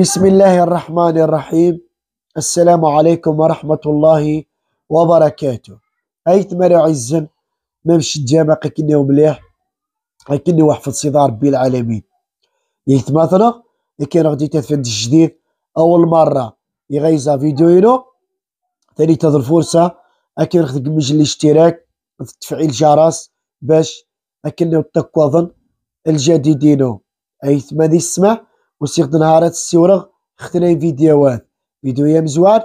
بسم الله الرحمن الرحيم السلام عليكم ورحمة الله وبركاته أيت مرة الزن ممشي الجامع كني ومليح كني وحفظ صدى ربي العالمين مثلا كان غادي تفند الجديد أول مرة يغيزا فيديوينو ثاني تهض الفرصة أكن خدك مجل الاشتراك تفعيل الجرس باش أكن تكوظن الجديدينو أيت ما السماح وسيغد نهار هاد السيورغ ختنا فيديوهات فيديو يا مزوان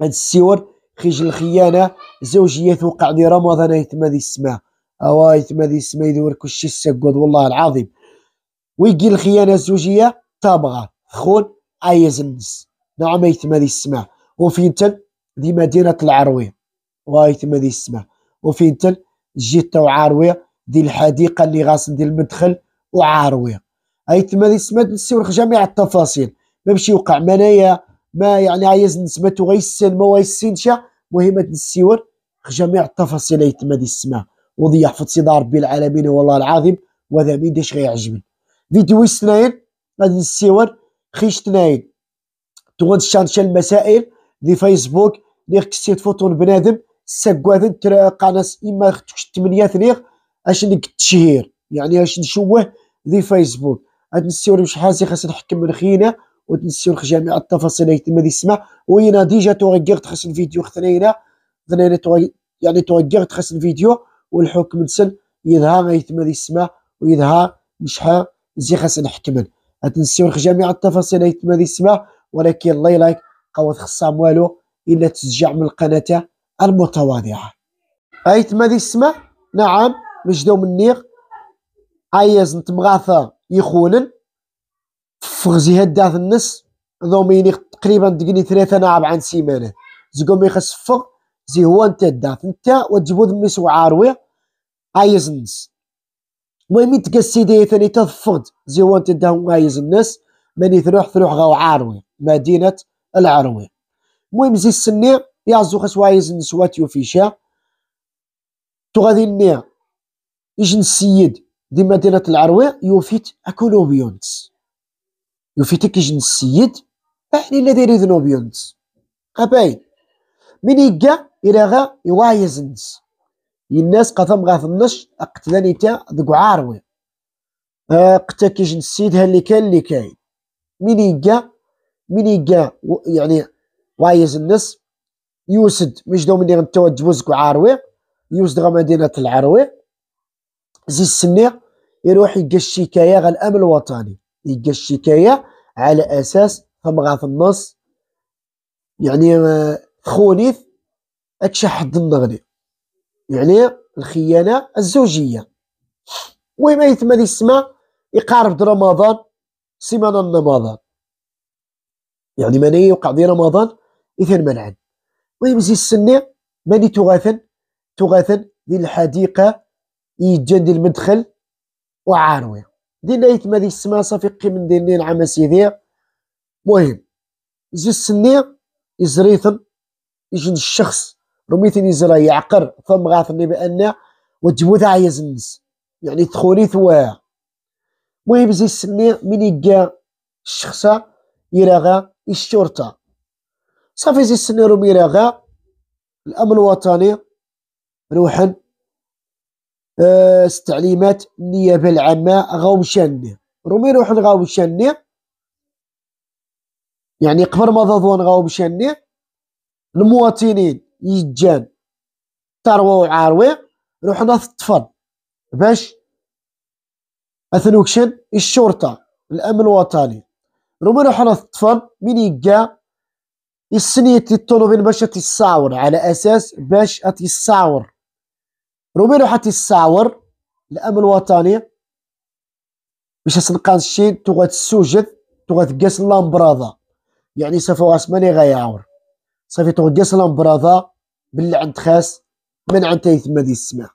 هاد السيور خيج الخيانة زوجية توقع لي رمضان يتما ذي السما أوا يتما ذي السما يدور كلشي السكود والله العظيم ويقي الخيانة الزوجية تابغا خون أي زنس نعم يتما ذي السما وفين تل ذي مدينة العروية تما ذي السما وفين تل جيت تو عاروية ذي الحديقة اللي غاصن ندير المدخل وعاروية هاي تما نسمات نسيورخ جميع التفاصيل ما باش يوقع منايا ما يعني عايز نسمتو غيسن ما غيسنش مهمة نسيور جميع التفاصيل هاي تما نسمع وضي يحفظ سيدي ربي العالمين والله العظيم وهذا مين داش غيعجبني فيديو سناين غادي نسيور خيش تناين تغد شانشا المسائل دي فيسبوك لي خسيت فوتون بنادم سكواد ترى قناه اما 8 ثنيغ اش نك التشهير يعني اش نشوه دي فيسبوك نسيو مش حاسي خاص نحكم من خينا ونسيو جميع التفاصيل اللي تما يسمع وينا ديجا توغيغت خاص الفيديو خثنينا ثنينة يعني توغيغت خاص الفيديو والحكم نسل يظهر يتما يسمع ويظهر شحال زي خاص نحكمن نسيو جميع التفاصيل اللي تما يسمع ولكن الله يلايك قوات خصام والو الا تشجع من القناه المتواضعه ايت ماذي السما نعم مجدو منيغ عيز نتمغاثر يخولن فغزي هدات النس ضميني تقريبا دقني ثلاثة أنا أربعة سيمانات زقوم يخس فغ زي هو انت دات انت وتجبو ذميس وعاروي عايز النس المهم يتقى السيدي ثاني تضفض زي هو انت داهم عايز النس ماني ثروح ثروح غاو عاروي مدينة العروي المهم زي السني يعزو خس عايز الناس واتيو فيشا شا تغادي النية يجن السيد دي مدينة العروه يوفيت أكولوبيونس يوفيت كيجن السيد أحني اللي دايرين ذنوبيونس قبايل من يقا غا يوايزنس الناس قثم غا النش أقتلاني تا ذقو عاروي آه، قتا كيجن السيد هاللي كان اللي كاين من يقا من يقا يعني وايز الناس يوسد مش دوم اللي غنتوجبوز كو عاروي يوسد غا مدينة العروي زي السنة يروح يلقى الشكاية على الأمن الوطني يلقى الشكاية على أساس ثم غاث النص يعني آه، خونيث أكشا حد النغني يعني الخيانة الزوجية وما يتم السماء يقارب رمضان سيمانا رمضان يعني من يوقع دي رمضان إثن منعن ويمزي السنة من تغاثن تغاثن ذي الحديقة ديال المدخل وعاروي دينا ما دي السماء صافي قيم ندير لين سيدي مهم زي السنية يزريثن يجد الشخص رميثن يزرى يعقر ثم غاثني بأن وجبو ذا يزنس يعني تخولي ثوا مهم زي السنية من يلقى الشخص يراغا الشرطة صافي زي السنية رمي راغا الأمن الوطني روحن آه، استعليمات النيابه العامه غوشان رومي روح غوشان يعني قبل ما ضضوان غوشان المواطنين يجان تروى وعاروي روحنا الطفل باش اثنوكشن الشرطه الامن الوطني رومي روحنا الطفل من يجا السنية الطلبين باش تيصاور على اساس باش تيصاور روبي راح تيساور الامن الوطني باش تسنقان الشين تغات السوجد تغات قاس لامبراضا يعني صافي عثماني غيعاور صافي تغقاس لامبراضا باللي عند خاس من عند تيتما دي السماء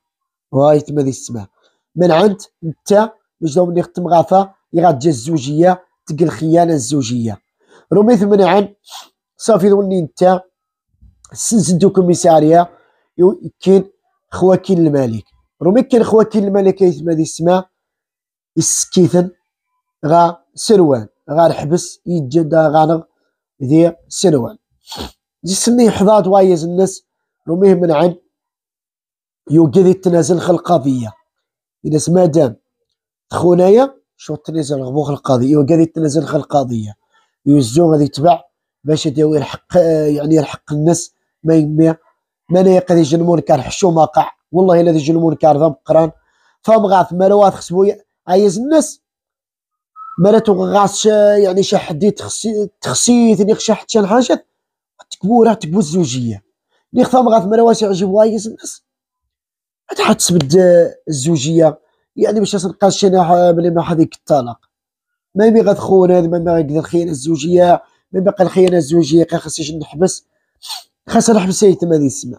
واي تما دي السماء من عند انت باش داو مني ختم غاثا يغاتجا الزوجيه تقل خيانة الزوجيه رومي ثمن عن صافي ذولني انت سنزدو كوميساريه كاين خواكين الملك رومي كان خواكين الملك يتما دي السماء السكيثن غا سروان غا الحبس يتجدى غانغ ذي سروان زي سني حضاد وايز الناس روميه من عن التنازل تنازل القضيه إذا سما دام خونايا شو تنازل غبوخ القضيه التنازل تنازل القضيه يوزو غادي يتبع باش يداوي الحق يعني الحق الناس ما يميه من يقضي جن منكر حشو مقع والله الذي جن منكر ذم قران فهم غاث ملوات خصبو عايز الناس مالتو غاس يعني شي حد تخسيت اللي ثني خشي حتى الحاجات تكبور تكبو الزوجيه اللي فهم غاث ملوات يعجب عايز الناس تحتسب الزوجيه يعني باش تنقاش شي ملي ما حد الطلاق ما يبي غتخون هذا ما يبي غير الخيانه الزوجيه ما يبقى الخيانه الزوجيه كان نحبس خاص حبسي تما هذه السما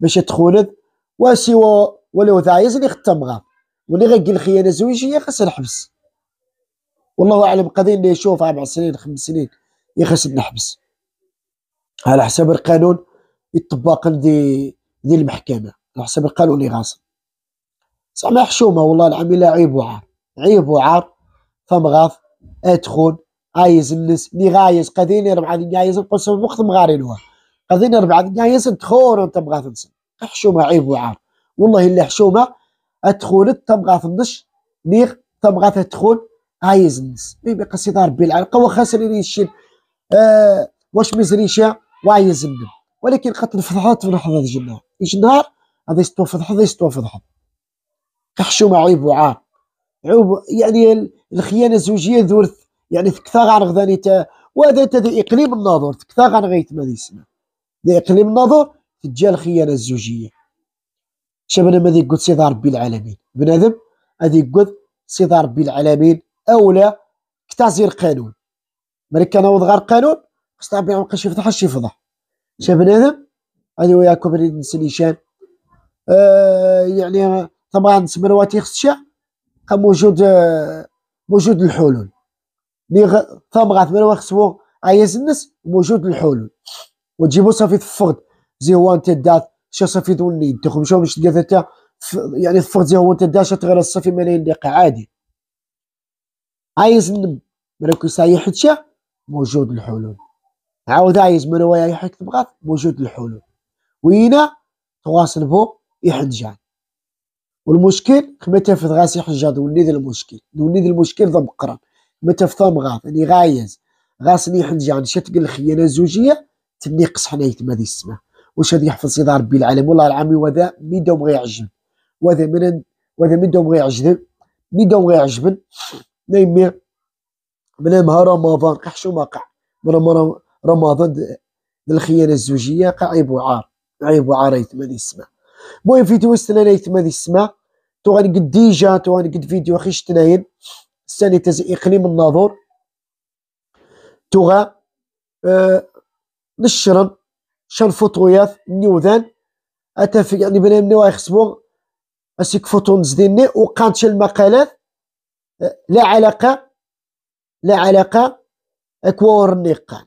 باش تخولد وسوى ولو ذايز اللي ختم غاب واللي غير الخيانه الزوجيه خاص نحبس والله اعلم قضيه اللي يشوف اربع سنين خمس سنين يخسر نحبس على حسب القانون يطبق دي دي المحكمه على حسب القانون لي غاصب زعما حشومه والله العميله عيب وعار عيب وعار غاف ادخل عايز الناس لي غايز قديني ربعه عايز نقص وقت مغاري واحد ربع دنيا يعني نايس خور انت بغا تنسى حشومه عيب وعار والله الا حشومه أدخول تبغى تنش نيغ تبغى تدخل عايز نس بيبي قصيدة ربي العلقة وخاسرين يشيل آه واش مزريشة وعايز النم ولكن قد الفضحات في لحظة الجنة إيش نهار هذا يستوى فضحة هذا يستوى فضحة حشومة عيب وعار عيب يعني الخيانة الزوجية دورت يعني كثار عن غذاني تا وهذا تا إقليم الناظر كثار عن غيت ما يسمع لاقليم النظر تجاه الخيانه الزوجيه شبنا ماذا يقول سيد ربي العالمين بنادم هذه يقول سيد ربي العالمين اولى كتازير قانون ملي كنوض غير قانون خص ربي ما بقاش يفتح يفضح شا بنادم هذه وياكم نسلي نسنيشان آه يعني طبعا سمروات يخصشا موجود آه، موجود الحلول لي غ... ثمرة ثمرة خصو عايز الناس موجود الحلول وتجيبو صافي تفرد زي هو انت دات شا صافي دوني تخم شو مش تلقى انت يعني تفرد زي هو انت دات تغير صافي ملايين دقيقة عادي عايز نم مالك يساي حتشا موجود الحلول عاود عايز من ويا يحك موجود الحلول وينا تواصل بو يحجان والمشكل كما تفض غاسي حجاد وني المشكل وني المشكل ضم متى في ثوم مغاط يعني غايز غاسني حنجان شتقل الخيانه الزوجيه تمني يقص حنايا تما هذه السماء واش هذا يحفظ سيدي ربي العالم والله العامي وذا من دوم غيعجب وذا من وذا من دوم غيعجب من دوم غيعجبن نيمي من مها رمضان قح شو ما قح من رمضان الخيانه الزوجيه قع عيب وعار عيب وعار يتما هذه السماء المهم فيديو استنانا يتما هذه السماء تو قد ديجا تو قد فيديو اخي شتناين ساني تاز اقليم الناظور تو غا أه نشرن شان فوطويات نيوذان في يعني بنام نوايا خصبوغ اسيك فوتون زديني وقانت شي المقالات لا علاقة لا علاقة اكوار نيقان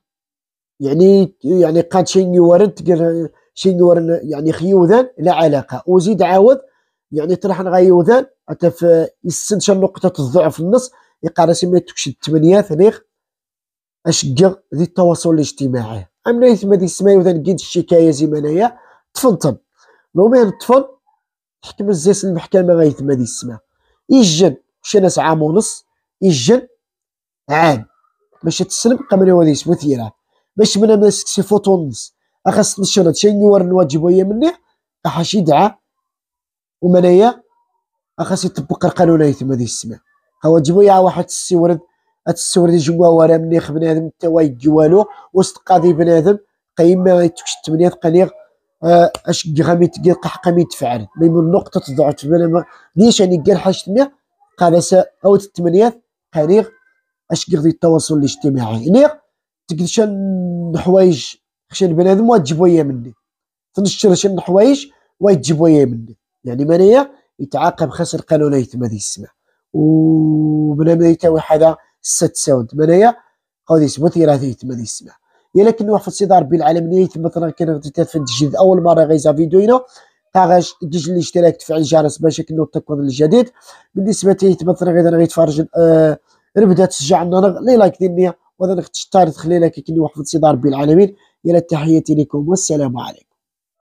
يعني يعني قانت شي نيوارن تقر شي نيوارن يعني خيوذان لا علاقة وزيد عاود يعني اتا في اتف يستنشى نقطة الضعف النص يقرا سميتكش الثمانية ثنيخ اشقر ذي التواصل الاجتماعي عامله يتما ديك السمايه نقيد الشكايه زي ما انايا تفنطن نومي الطفل حكم الزيس المحكمه غيتما ديك السماء يجن مشى ناس عام ونص يجن عام باش تسلم قبل ولي يسمو ثيرا باش من ماسك سي فوتو ونص اخص نشرد شي نور الواجب ويا مني احاش يدعى ومنايا اخص يطبق القانون يتما ديك السماء هو جيبو يا واحد السي ورد جوا ورا منيخ بنادم حتى وايد والو وسط قاضي بنادم قيمة تكش التمنيه قليغ آه، اش غامي تقيل قحقا مي تفعل مي من نقطة ضعف بلا ليش يعني قال حاجة تمنية قال او التمنيه قليغ اش غادي التواصل الاجتماعي ليغ شن حوايج خشان بنادم وتجيبو هي مني تنشر شن حوايج ويتجيبو هي مني يعني مانيا يتعاقب خسر يتم هذه السماء وبلا ما يتاوي حدا ست ساون ثمانية غادي يثبت يراه 37 8 سمع يا لكن وحفظ سيدي ربي العالمين يثبتنا كان غادي تفند الجديد اول مره غيزا فيديونا تاغاش تسجل الاشتراك تفعل الجرس باش كنو تكون الجديد بالنسبه لي يثبتنا غادي غيتفرج آه ربدا تشجع النار لي لايك دير النيه وغادي نختار تخلي لك كي وحفظ سيدي ربي العالمين الى تحياتي لكم والسلام عليكم